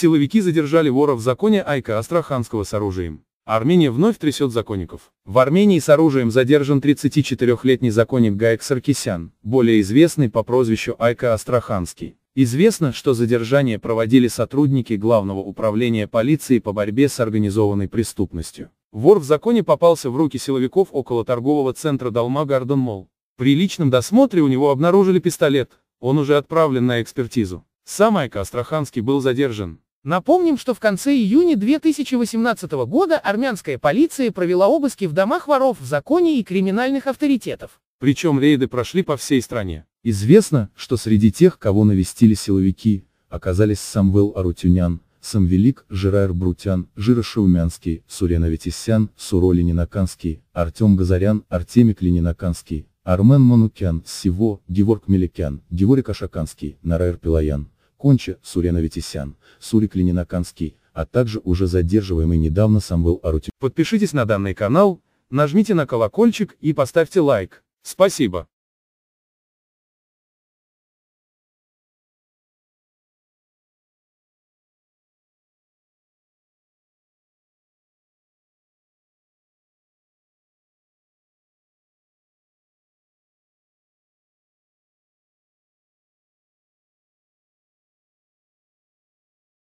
Силовики задержали вора в законе Айка Астраханского с оружием. Армения вновь трясет законников. В Армении с оружием задержан 34-летний законник Гайк Саркисян, более известный по прозвищу Айка Астраханский. Известно, что задержание проводили сотрудники Главного управления полиции по борьбе с организованной преступностью. Вор в законе попался в руки силовиков около торгового центра Долма Гарден Мол. При личном досмотре у него обнаружили пистолет, он уже отправлен на экспертизу. Сам Айка Астраханский был задержан. Напомним, что в конце июня 2018 года армянская полиция провела обыски в домах воров в законе и криминальных авторитетов. Причем рейды прошли по всей стране. Известно, что среди тех, кого навестили силовики, оказались Самвел Арутюнян, Самвелик, Жирайр Брутян, Жира Шаумянский, Суреновитисян, Суроли Нинаканский, Артем Газарян, Артемик Ленинаканский, Армен Манукян, Сиво, Геворг Меликян, Геворик Ашаканский, Нарайр Пилаян. Конча, Сурен Аветисян, Сурик Ленинаканский, а также уже задерживаемый недавно Самвел арутюк. Подпишитесь на данный канал, нажмите на колокольчик и поставьте лайк. Спасибо.